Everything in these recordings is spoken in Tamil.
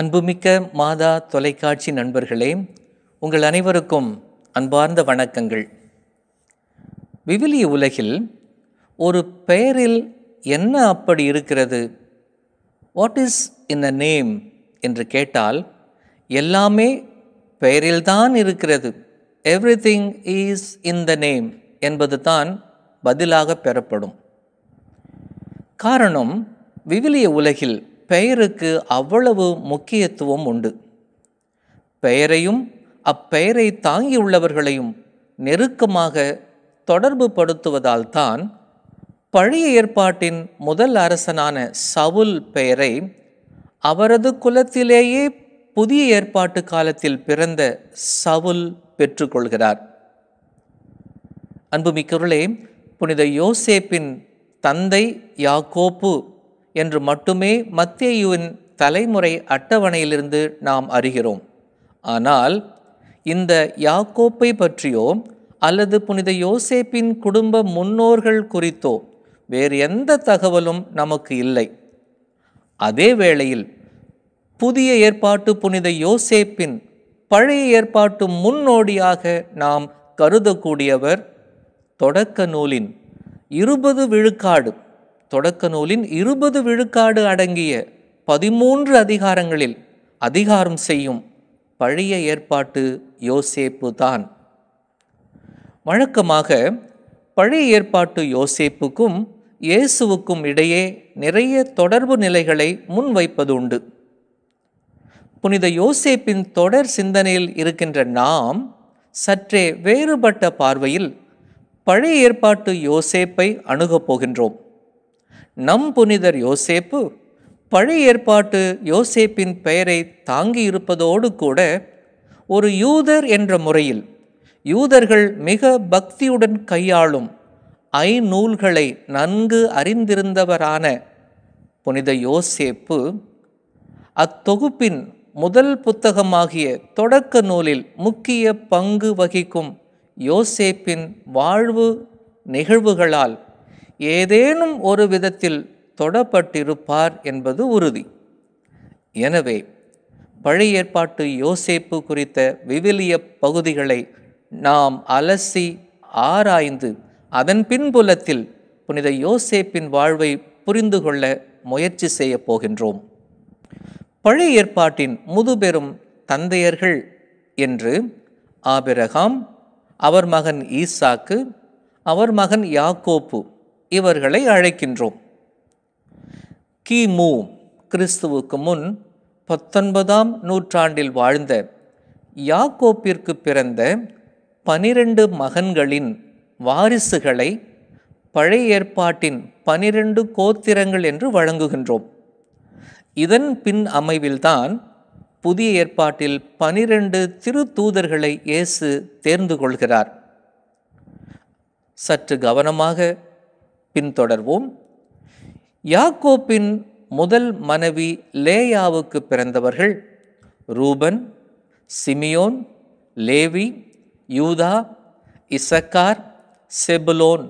அன்புமிக்க மாதா தொலைக்காட்சி நண்பர்களே உங்கள் அனைவருக்கும் அன்பார்ந்த வணக்கங்கள் விவிலிய உலகில் ஒரு பெயரில் என்ன அப்படி இருக்கிறது what is in a name என்று கேட்டால் எல்லாமே பெயரில்தான் இருக்கிறது everything is in the name என்பது தான் பதிலாக பெறப்படும் காரணம் விவிலிய உலகில் பெயருக்கு அவ்வளவு முக்கியத்துவம் உண்டு பெயரையும் அப்பெயரை தாங்கியுள்ளவர்களையும் நெருக்கமாக தொடர்பு படுத்துவதால்தான் பழைய ஏற்பாட்டின் முதல் அரசனான சவுல் பெயரை அவரது குலத்திலேயே புதிய ஏற்பாட்டு காலத்தில் பிறந்த சவுல் பெற்றுக்கொள்கிறார் அன்புமிக்கவர்களே புனித யோசேப்பின் தந்தை யாக்கோப்பு என்று மட்டுமே மத்தேயுவின் தலைமுறை அட்டவணையிலிருந்து நாம் அறிகிறோம் ஆனால் இந்த யாக்கோப்பை பற்றியோ அல்லது புனித யோசேப்பின் குடும்ப முன்னோர்கள் குறித்தோ வேறு எந்த தகவலும் நமக்கு இல்லை அதே வேளையில் புதிய ஏற்பாட்டு புனித யோசேப்பின் பழைய ஏற்பாட்டு முன்னோடியாக நாம் கருதக்கூடியவர் தொடக்க நூலின் இருபது விழுக்காடு தொடக்க நூலின் இருபது விழுக்காடு அடங்கிய பதிமூன்று அதிகாரங்களில் அதிகாரம் செய்யும் பழைய ஏற்பாட்டு யோசேப்பு தான் வழக்கமாக பழைய ஏற்பாட்டு யோசேப்புக்கும் இயேசுவுக்கும் இடையே நிறைய தொடர்பு நிலைகளை முன்வைப்பது உண்டு புனித யோசேப்பின் தொடர் சிந்தனையில் இருக்கின்ற நாம் சற்றே வேறுபட்ட பார்வையில் பழைய ஏற்பாட்டு யோசேப்பை அணுகப் போகின்றோம் நம் புனிதர் யோசேப்பு பழைய ஏற்பாட்டு யோசேப்பின் பெயரை தாங்கியிருப்பதோடு கூட ஒரு யூதர் என்ற முறையில் யூதர்கள் மிக பக்தியுடன் கையாளும் ஐநூல்களை நன்கு அறிந்திருந்தவரான புனித யோசேப்பு அத்தொகுப்பின் முதல் புத்தகமாகிய தொடக்க நூலில் முக்கிய பங்கு வகிக்கும் யோசேப்பின் வாழ்வு நிகழ்வுகளால் ஏதேனும் ஒரு விதத்தில் தொடப்பட்டிருப்பார் என்பது உறுதி எனவே பழைய ஏற்பாட்டு யோசேப்பு குறித்த விவிலிய பகுதிகளை நாம் அலசி ஆராய்ந்து அதன் பின்புலத்தில் புனித யோசேப்பின் வாழ்வை புரிந்து கொள்ள முயற்சி செய்யப் போகின்றோம் பழைய ஏற்பாட்டின் முதுபெரும் தந்தையர்கள் என்று ஆபிரகாம் அவர் மகன் ஈசாக்கு அவர் மகன் யாக்கோப்பு இவர்களை அழைக்கின்றோம் கிமு கிறிஸ்துவுக்கு முன் பத்தொன்பதாம் நூற்றாண்டில் வாழ்ந்த யாக்கோப்பிற்கு பிறந்த பனிரெண்டு மகன்களின் வாரிசுகளை பழைய ஏற்பாட்டின் பனிரெண்டு கோத்திரங்கள் என்று வழங்குகின்றோம் இதன் பின் அமைவில்தான் புதிய ஏற்பாட்டில் பனிரெண்டு திரு தூதர்களை இயேசு தேர்ந்து கொள்கிறார் சற்று கவனமாக பின்தொடர்வோம் யாக்கோப்பின் முதல் மனைவி லேயாவுக்கு பிறந்தவர்கள் ரூபன் சிமியோன் லேவி யூதா இசக்கார் செபுலோன்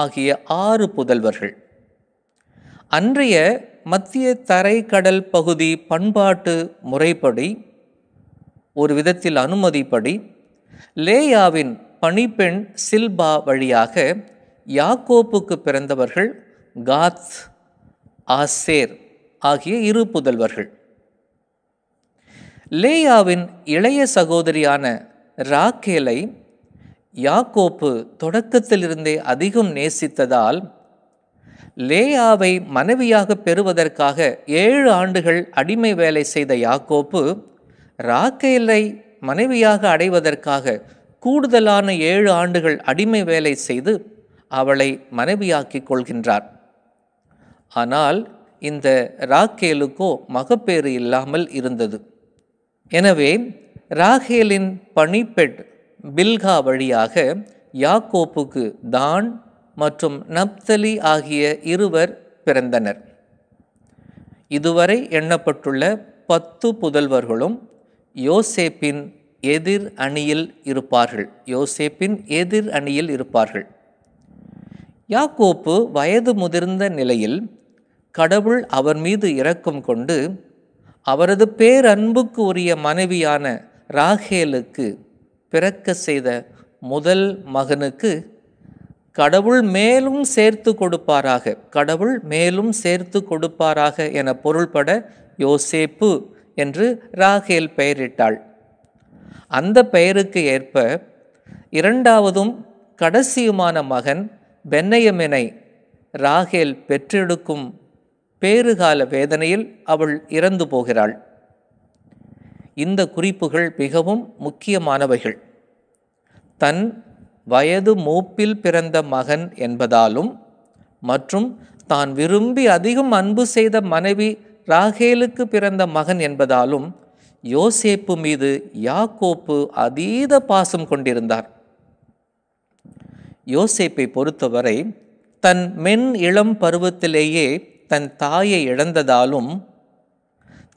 ஆகிய ஆறு புதல்வர்கள் அன்றைய மத்திய தரைக்கடல் பகுதி பண்பாட்டு முறைப்படி ஒரு விதத்தில் அனுமதிப்படி லேயாவின் பணிப்பெண் சில்பா வழியாக யாக்கோப்புக்கு பிறந்தவர்கள் காத் ஆசேர் ஆகிய இரு புதல்வர்கள் லேயாவின் இளைய சகோதரியான ராக்கேலை யாக்கோப்பு தொடக்கத்திலிருந்தே அதிகம் நேசித்ததால் லேயாவை மனைவியாக பெறுவதற்காக ஏழு ஆண்டுகள் அடிமை வேலை செய்த யாக்கோப்பு ராக்கேலை மனைவியாக அடைவதற்காக கூடுதலான ஏழு ஆண்டுகள் அடிமை வேலை செய்து அவளை மனைவியாக்கிக் கொள்கின்றார் ஆனால் இந்த ராகேலுக்கோ மகப்பேறு இல்லாமல் இருந்தது எனவே ராகேலின் பனிப்பெட் பில்கா வழியாக யாக்கோப்புக்கு தான் மற்றும் நப்தலி ஆகிய இருவர் பிறந்தனர் இதுவரை எண்ணப்பட்டுள்ள பத்து புதல்வர்களும் யோசேப்பின் எதிர் அணியில் இருப்பார்கள் யோசேப்பின் எதிர் அணியில் இருப்பார்கள் யாக்கோப்பு வயது முதிர்ந்த நிலையில் கடவுள் அவர் மீது இரக்கம் கொண்டு அவரது பேரன்புக்கு உரிய மனைவியான ராகேலுக்கு பிறக்க செய்த முதல் மகனுக்கு கடவுள் மேலும் சேர்த்து கொடுப்பாராக கடவுள் மேலும் சேர்த்து கொடுப்பாராக என பொருள்பட யோசேப்பு என்று ராகேல் பெயரிட்டாள் அந்த பெயருக்கு ஏற்ப இரண்டாவதும் கடைசியுமான மகன் பென்னையமேனை ராகேல் பெற்றெடுக்கும் பேறுகால வேதனையில் அவள் இறந்து போகிறாள் இந்த குறிப்புகள் மிகவும் முக்கியமானவைகள் தன் வயது மூப்பில் பிறந்த மகன் என்பதாலும் மற்றும் தான் விரும்பி அதிகம் அன்பு செய்த மனைவி ராகேலுக்கு பிறந்த மகன் என்பதாலும் யோசேப்பு மீது யாக்கோப்பு அதீத பாசம் கொண்டிருந்தார் யோசேப்பை பொறுத்தவரை தன் மென் இளம் பருவத்திலேயே தன் தாயை இழந்ததாலும்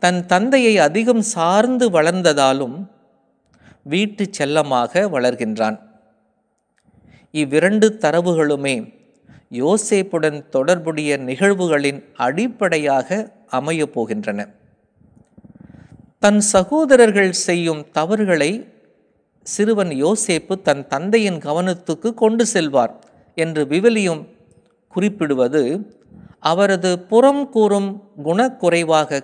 தன் தந்தையை அதிகம் சார்ந்து வளர்ந்ததாலும் வீட்டு செல்லமாக வளர்கின்றான் இவ்விரண்டு தரவுகளுமே யோசேப்புடன் தொடர்புடைய நிகழ்வுகளின் அடிப்படையாக அமையப் போகின்றன தன் சகோதரர்கள் செய்யும் தவறுகளை சிறுவன் யோசேப்பு தன் தந்தையின் கவனத்துக்கு கொண்டு செல்வார் என்று விவிலியம் குறிப்பிடுவது அவரது புறம் கூறும் குணக்குறைவாக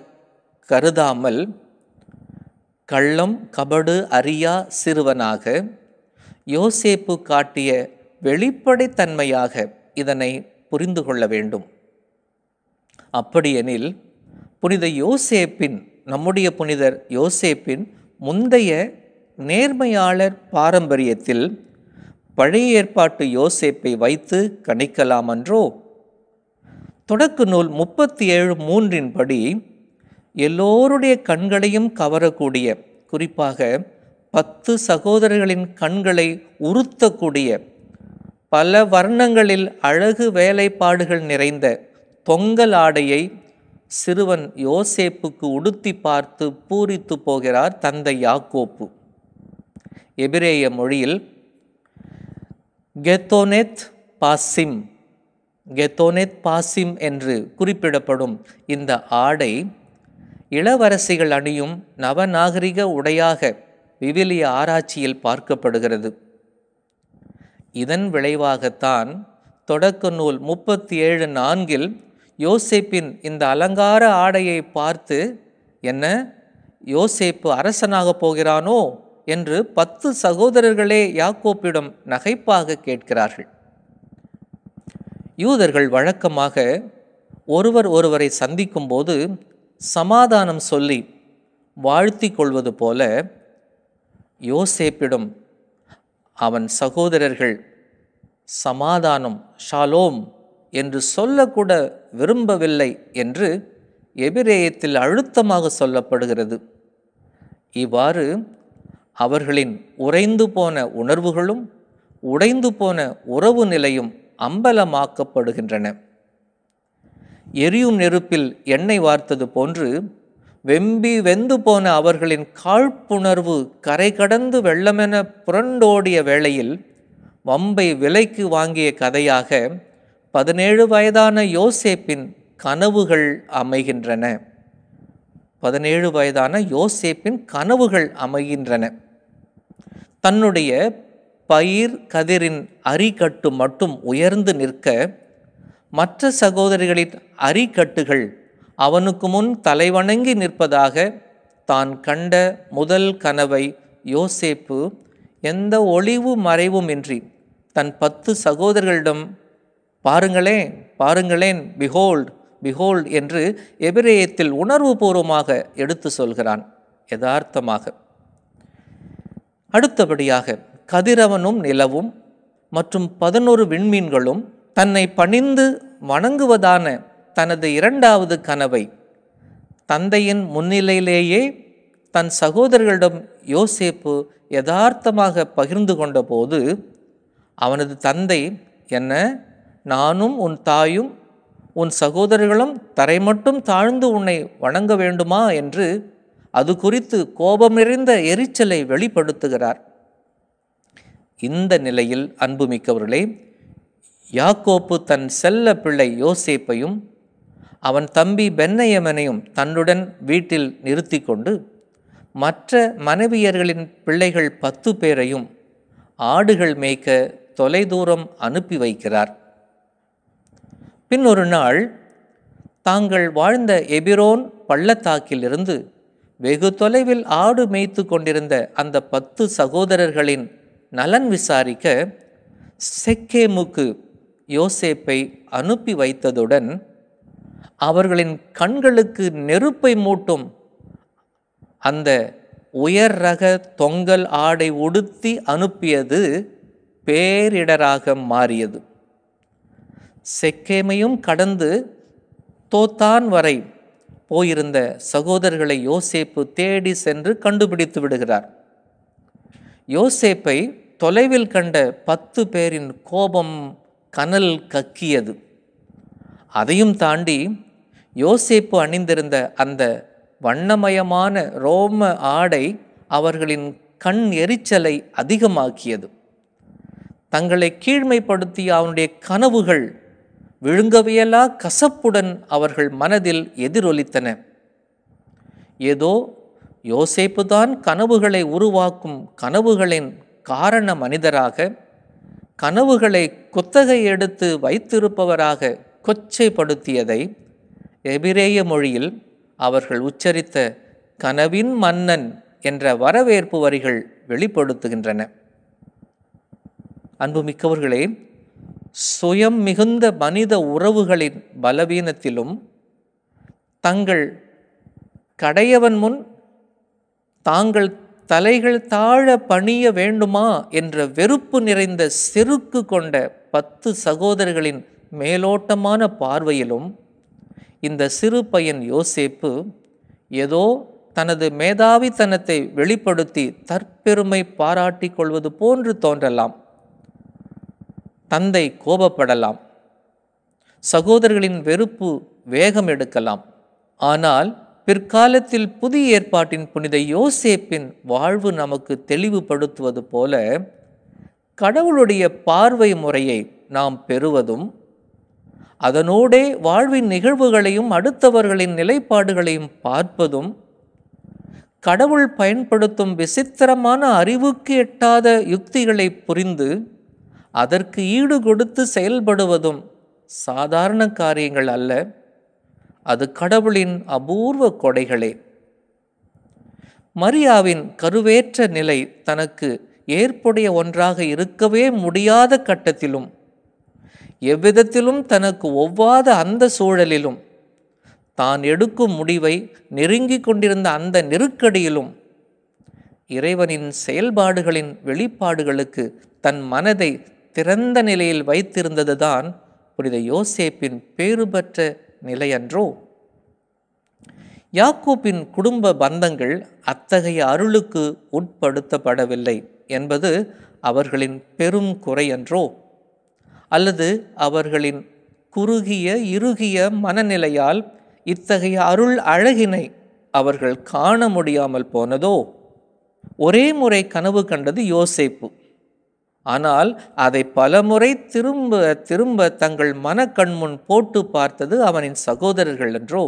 கருதாமல் கள்ளம் கபடு அரியா சிறுவனாக யோசேப்பு காட்டிய வெளிப்படைத்தன்மையாக இதனை புரிந்து கொள்ள வேண்டும் அப்படியெனில் புனித யோசேப்பின் நம்முடைய புனிதர் யோசேப்பின் முந்தைய நேர்மையாளர் பாரம்பரியத்தில் பழைய ஏற்பாட்டு யோசேப்பை வைத்து கணிக்கலாமன்றோ தொடக்க நூல் முப்பத்தி ஏழு மூன்றின் படி எல்லோருடைய கண்களையும் கவரக்கூடிய குறிப்பாக பத்து சகோதரர்களின் கண்களை உறுத்தக்கூடிய பல வர்ணங்களில் அழகு வேலைப்பாடுகள் நிறைந்த தொங்கல் ஆடையை சிறுவன் யோசேப்புக்கு உடுத்தி பார்த்து பூரித்து போகிறார் தந்தை யாக்கோப்பு எபிரேய மொழியில் கெத்தோனெத் பாசிம் கெத்தோனெத் பாசிம் என்று குறிப்பிடப்படும் இந்த ஆடை இளவரசிகள் அணியும் நவநாகரிக உடையாக விவிலிய ஆராய்ச்சியில் பார்க்கப்படுகிறது இதன் விளைவாகத்தான் தொடக்க நூல் முப்பத்தி ஏழு நான்கில் யோசேப்பின் இந்த அலங்கார ஆடையை பார்த்து என்ன யோசேப்பு அரசனாக போகிறானோ என்று பத்து சகோதரர்களே யாக்கோப்பிடம் நகைப்பாக கேட்கிறார்கள் யூதர்கள் வழக்கமாக ஒருவர் ஒருவரை சந்திக்கும்போது சமாதானம் சொல்லி வாழ்த்தி கொள்வது போல யோசேப்பிடம் அவன் சகோதரர்கள் சமாதானம் ஷாலோம் என்று சொல்லக்கூட விரும்பவில்லை என்று எபிரேயத்தில் அழுத்தமாக சொல்லப்படுகிறது இவ்வாறு அவர்களின் உறைந்து போன உணர்வுகளும் உடைந்து போன உறவு நிலையும் அம்பலமாக்கப்படுகின்றன எரியும் நெருப்பில் எண்ணெய் வார்த்தது போன்று வெம்பி வெந்து போன அவர்களின் காழ்ப்புணர்வு கரை கடந்து வெள்ளமென புரண்டோடிய வேளையில் வம்பை விலைக்கு வாங்கிய கதையாக பதினேழு வயதான யோசேப்பின் கனவுகள் அமைகின்றன பதினேழு வயதான யோசேப்பின் கனவுகள் அமைகின்றன தன்னுடைய பயிர் கதிரின் அரிக்கட்டு மட்டும் உயர்ந்து நிற்க மற்ற சகோதரிகளின் அரிக்கட்டுகள் அவனுக்கு முன் தலைவணங்கி நிற்பதாக தான் கண்ட முதல் கனவை யோசேப்பு எந்த ஒளிவு மறைவுமின்றி தன் பத்து சகோதரர்களிடம் பாருங்களேன் பாருங்களேன் பிஹோல்ட் பிஹோல்ட் என்று எபிரேயத்தில் உணர்வுபூர்வமாக எடுத்து சொல்கிறான் யதார்த்தமாக அடுத்தபடியாக கதிரவனும் நிலவும் மற்றும் பதினொரு விண்மீன்களும் தன்னை பணிந்து வணங்குவதான தனது இரண்டாவது கனவை தந்தையின் முன்னிலையிலேயே தன் சகோதரர்களிடம் யோசேப்பு யதார்த்தமாக பகிர்ந்து கொண்டபோது அவனது தந்தை என்ன நானும் உன் தாயும் உன் சகோதரர்களும் தரை மட்டும் தாழ்ந்து உன்னை வணங்க வேண்டுமா என்று அது குறித்து கோபம் நிறைந்த எரிச்சலை வெளிப்படுத்துகிறார் இந்த நிலையில் அன்புமிக்கவர்களே யாக்கோப்பு தன் செல்ல பிள்ளை யோசேப்பையும் அவன் தம்பி பென்னையமனையும் தன்னுடன் வீட்டில் நிறுத்தி கொண்டு மற்ற மனைவியர்களின் பிள்ளைகள் பத்து பேரையும் ஆடுகள் மேய்க்க தொலைதூரம் அனுப்பி வைக்கிறார் பின் ஒரு நாள் தாங்கள் வாழ்ந்த எபிரோன் பள்ளத்தாக்கிலிருந்து வெகு தொலைவில் ஆடு மேய்த்து கொண்டிருந்த அந்த பத்து சகோதரர்களின் நலன் விசாரிக்க செக்கேமுக்கு யோசேப்பை அனுப்பி வைத்ததுடன் அவர்களின் கண்களுக்கு நெருப்பை மூட்டும் அந்த உயர் ரக தொங்கல் ஆடை உடுத்தி அனுப்பியது பேரிடராக மாறியது செக்கேமையும் கடந்து தோத்தான் வரை போயிருந்த சகோதரர்களை யோசேப்பு தேடி சென்று கண்டுபிடித்து விடுகிறார் யோசேப்பை தொலைவில் கண்ட பத்து பேரின் கோபம் கனல் கக்கியது அதையும் தாண்டி யோசேப்பு அணிந்திருந்த அந்த வண்ணமயமான ரோம ஆடை அவர்களின் கண் எரிச்சலை அதிகமாக்கியது தங்களை கீழ்மைப்படுத்திய அவனுடைய கனவுகள் விழுங்கவியலா கசப்புடன் அவர்கள் மனதில் எதிரொலித்தன ஏதோ யோசேப்புதான் கனவுகளை உருவாக்கும் கனவுகளின் காரண மனிதராக கனவுகளை குத்தகை எடுத்து வைத்திருப்பவராக கொச்சைப்படுத்தியதை எபிரேய மொழியில் அவர்கள் உச்சரித்த கனவின் மன்னன் என்ற வரவேற்பு வரிகள் வெளிப்படுத்துகின்றன அன்புமிக்கவர்களே சுயம் மிகுந்த மனித உறவுகளின் பலவீனத்திலும் தங்கள் கடையவன் முன் தாங்கள் தலைகள் தாழ பணிய வேண்டுமா என்ற வெறுப்பு நிறைந்த செருக்கு கொண்ட பத்து சகோதரர்களின் மேலோட்டமான பார்வையிலும் இந்த சிறு பையன் யோசேப்பு ஏதோ தனது மேதாவித்தனத்தை வெளிப்படுத்தி தற்பெருமை பாராட்டி கொள்வது போன்று தோன்றலாம் தந்தை கோபப்படலாம் சகோதரர்களின் வெறுப்பு வேகம் எடுக்கலாம் ஆனால் பிற்காலத்தில் புதிய ஏற்பாட்டின் புனித யோசேப்பின் வாழ்வு நமக்கு தெளிவுபடுத்துவது போல கடவுளுடைய பார்வை முறையை நாம் பெறுவதும் அதனோடே வாழ்வின் நிகழ்வுகளையும் அடுத்தவர்களின் நிலைப்பாடுகளையும் பார்ப்பதும் கடவுள் பயன்படுத்தும் விசித்திரமான அறிவுக்கு எட்டாத யுக்திகளை புரிந்து அதற்கு ஈடு கொடுத்து செயல்படுவதும் சாதாரண காரியங்கள் அல்ல அது கடவுளின் அபூர்வ கொடைகளே மரியாவின் கருவேற்ற நிலை தனக்கு ஏற்புடைய ஒன்றாக இருக்கவே முடியாத கட்டத்திலும் எவ்விதத்திலும் தனக்கு ஒவ்வாத அந்த சூழலிலும் தான் எடுக்கும் முடிவை நெருங்கி கொண்டிருந்த அந்த நெருக்கடியிலும் இறைவனின் செயல்பாடுகளின் வெளிப்பாடுகளுக்கு தன் மனதை திறந்த நிலையில் வைத்திருந்தது தான் புனித யோசேப்பின் பேறுபற்ற நிலையன்றோ யாக்கோப்பின் குடும்ப பந்தங்கள் அத்தகைய அருளுக்கு உட்படுத்தப்படவில்லை என்பது அவர்களின் பெரும் குறையன்றோ அல்லது அவர்களின் குறுகிய இறுகிய மனநிலையால் இத்தகைய அருள் அழகினை அவர்கள் காண முடியாமல் போனதோ ஒரே முறை கனவு கண்டது யோசேப்பு ஆனால் அதை பலமுறை திரும்ப திரும்ப தங்கள் மனக்கண்முன் போட்டு பார்த்தது அவனின் சகோதரர்கள் என்றோ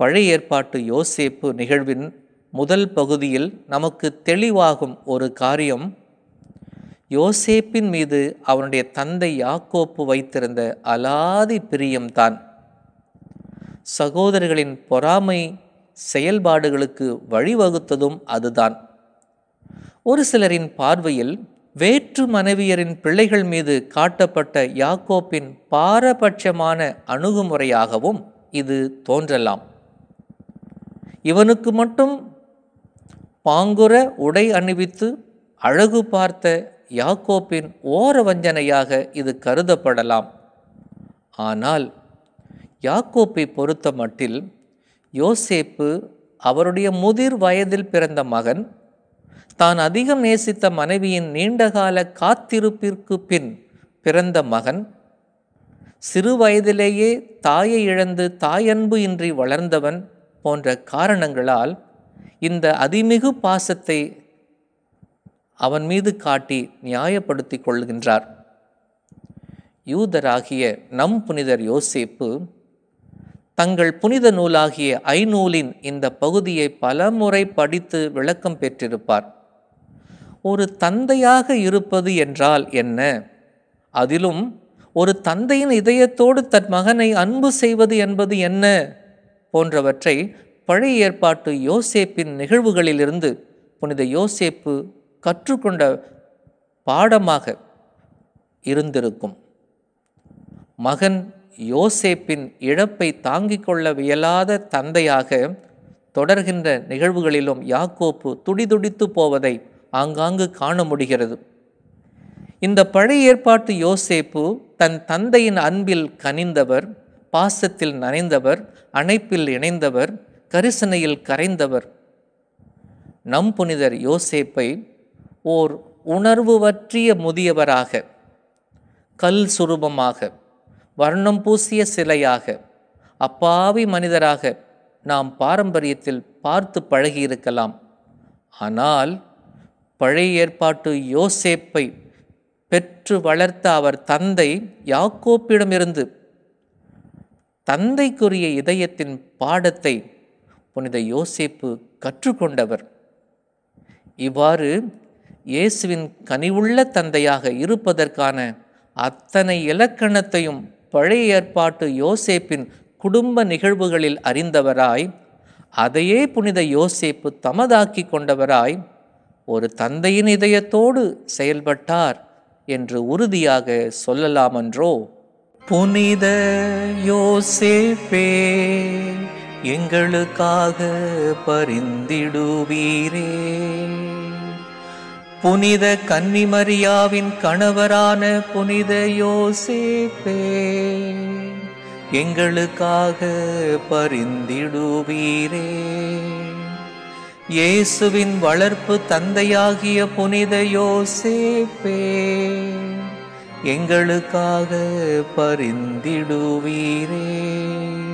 பழைய ஏற்பாட்டு யோசேப்பு நிகழ்வின் முதல் பகுதியில் நமக்கு தெளிவாகும் ஒரு காரியம் யோசேப்பின் மீது அவனுடைய தந்தை யாக்கோப்பு வைத்திருந்த அலாதி பிரியம்தான் சகோதரர்களின் பொறாமை செயல்பாடுகளுக்கு வழிவகுத்ததும் அதுதான் ஒரு சிலரின் பார்வையில் வேற்று மனைவியரின் பிள்ளைகள் மீது காட்டப்பட்ட யாக்கோப்பின் பாரபட்சமான அணுகுமுறையாகவும் இது தோன்றலாம் இவனுக்கு மட்டும் பாங்குற உடை அணிவித்து அழகு பார்த்த யாக்கோப்பின் ஓர வஞ்சனையாக இது கருதப்படலாம் ஆனால் யாக்கோப்பை பொறுத்த மட்டில் யோசேப்பு அவருடைய முதிர் வயதில் பிறந்த மகன் தான் அதிகம் நேசித்த மனைவியின் நீண்டகால காத்திருப்பிற்கு பின் பிறந்த மகன் சிறு வயதிலேயே தாயை இழந்து தாயன்பு இன்றி வளர்ந்தவன் போன்ற காரணங்களால் இந்த அதிமிகு பாசத்தை அவன் மீது காட்டி நியாயப்படுத்தி கொள்கின்றார் யூதராகிய நம் புனிதர் யோசேப்பு தங்கள் புனித நூலாகிய ஐநூலின் இந்த பகுதியை பலமுறை படித்து விளக்கம் பெற்றிருப்பார் ஒரு தந்தையாக இருப்பது என்றால் என்ன அதிலும் ஒரு தந்தையின் இதயத்தோடு தன் மகனை அன்பு செய்வது என்பது என்ன போன்றவற்றை பழைய ஏற்பாட்டு யோசேப்பின் நிகழ்வுகளிலிருந்து புனித யோசேப்பு கற்றுக்கொண்ட பாடமாக இருந்திருக்கும் மகன் யோசேப்பின் இழப்பை தாங்கிக் இயலாத தந்தையாக தொடர்கின்ற நிகழ்வுகளிலும் யாக்கோப்பு துடிதுடித்து போவதை ஆங்காங்கு காண முடிகிறது இந்த பழைய ஏற்பாட்டு யோசேப்பு தன் தந்தையின் அன்பில் கனிந்தவர் பாசத்தில் நனைந்தவர் அணைப்பில் இணைந்தவர் கரிசனையில் கரைந்தவர் நம் புனிதர் யோசேப்பை ஓர் உணர்வு வற்றிய முதியவராக கல் சுரூபமாக வர்ணம் பூசிய சிலையாக அப்பாவி மனிதராக நாம் பாரம்பரியத்தில் பார்த்து பழகியிருக்கலாம் ஆனால் பழைய ஏற்பாட்டு யோசேப்பை பெற்று வளர்த்த அவர் தந்தை யாக்கோப்பிடமிருந்து தந்தைக்குரிய இதயத்தின் பாடத்தை புனித யோசேப்பு கற்றுக்கொண்டவர் இவ்வாறு இயேசுவின் கனிவுள்ள தந்தையாக இருப்பதற்கான அத்தனை இலக்கணத்தையும் பழைய ஏற்பாட்டு யோசேப்பின் குடும்ப நிகழ்வுகளில் அறிந்தவராய் அதையே புனித யோசேப்பு தமதாக்கி கொண்டவராய் ஒரு தந்தையின் இதயத்தோடு செயல்பட்டார் என்று உறுதியாக சொல்லலாமன்றோ புனித யோசேப்பே எங்களுக்காக பரிந்திடுவீரே புனித கன்னிமரியாவின் கணவரான புனித யோசேப்பே எங்களுக்காக பரிந்திடுவீரே இயேசுவின் வளர்ப்பு தந்தையாகிய புனித யோசேப்பே எங்களுக்காக பரிந்திடுவீரே